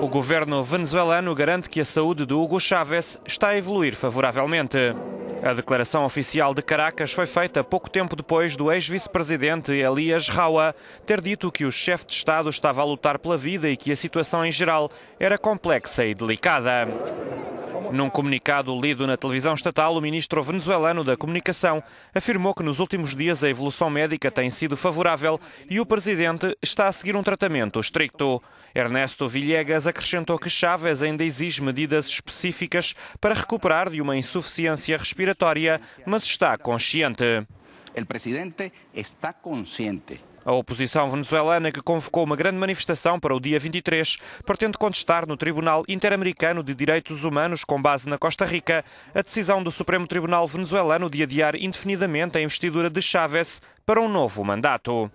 O governo venezuelano garante que a saúde de Hugo Chávez está a evoluir favoravelmente. A declaração oficial de Caracas foi feita pouco tempo depois do ex-vice-presidente Elias Raua ter dito que o chefe de Estado estava a lutar pela vida e que a situação em geral era complexa e delicada. Num comunicado lido na televisão estatal, o ministro venezuelano da Comunicação afirmou que nos últimos dias a evolução médica tem sido favorável e o presidente está a seguir um tratamento estricto. Ernesto Villegas acrescentou que Chávez ainda exige medidas específicas para recuperar de uma insuficiência respiratória, mas está consciente. O presidente está consciente a oposição venezuelana que convocou uma grande manifestação para o dia 23 pretende contestar no Tribunal Interamericano de Direitos Humanos, com base na Costa Rica, a decisão do Supremo Tribunal venezuelano de adiar indefinidamente a investidura de Chávez para um novo mandato.